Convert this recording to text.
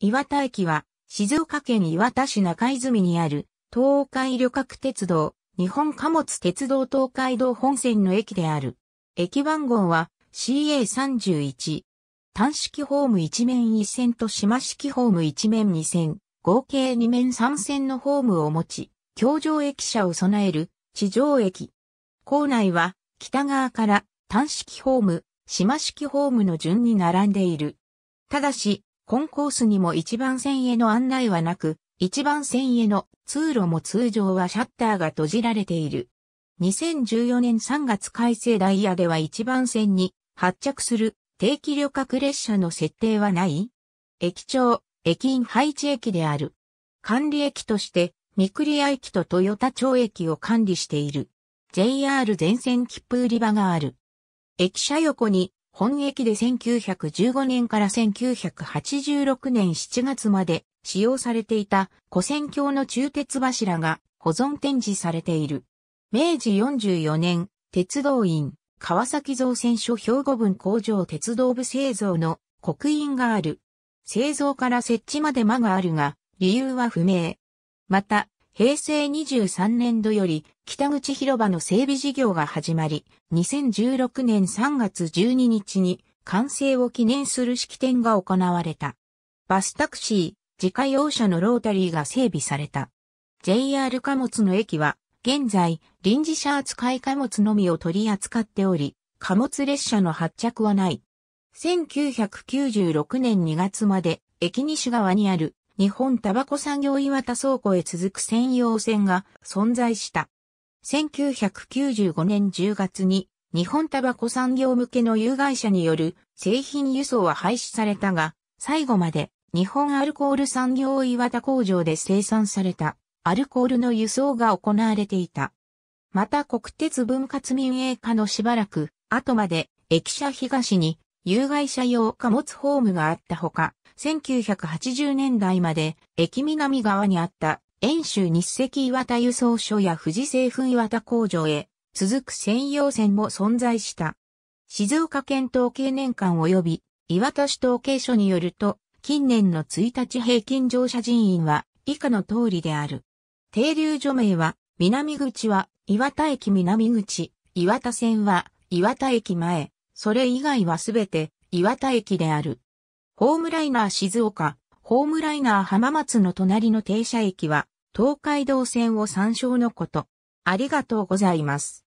岩田駅は、静岡県岩田市中泉にある、東海旅客鉄道、日本貨物鉄道東海道本線の駅である。駅番号は CA31。単式ホーム一面一線と島式ホーム一面二線、合計二面三線のホームを持ち、橋上駅舎を備える地上駅。構内は北側から単式ホーム、島式ホームの順に並んでいる。ただし、コンコースにも一番線への案内はなく、一番線への通路も通常はシャッターが閉じられている。2014年3月改正ダイヤでは一番線に発着する定期旅客列車の設定はない駅長、駅員配置駅である。管理駅として、御厨駅と豊田町駅を管理している。JR 全線切符売り場がある。駅舎横に本駅で1915年から1986年7月まで使用されていた古戦橋の鋳鉄柱が保存展示されている。明治44年、鉄道院、川崎造船所兵庫分工場鉄道部製造の刻印がある。製造から設置まで間があるが、理由は不明。また、平成23年度より北口広場の整備事業が始まり、2016年3月12日に完成を記念する式典が行われた。バスタクシー、自家用車のロータリーが整備された。JR 貨物の駅は、現在、臨時車扱い貨物のみを取り扱っており、貨物列車の発着はない。1996年2月まで、駅西側にある日本タバコ産業岩田倉庫へ続く専用線が存在した。1995年10月に日本タバコ産業向けの有害者による製品輸送は廃止されたが、最後まで日本アルコール産業岩田工場で生産されたアルコールの輸送が行われていた。また国鉄分割民営化のしばらく後まで駅舎東に有害者用貨物ホームがあったほか、1980年代まで駅南側にあった遠州日赤岩田輸送所や富士製粉岩田工場へ続く専用線も存在した。静岡県統計年間及び岩田市統計所によると、近年の1日平均乗車人員は以下の通りである。停留所名は、南口は岩田駅南口、岩田線は岩田駅前、それ以外はすべて岩田駅である。ホームライナー静岡、ホームライナー浜松の隣の停車駅は東海道線を参照のこと。ありがとうございます。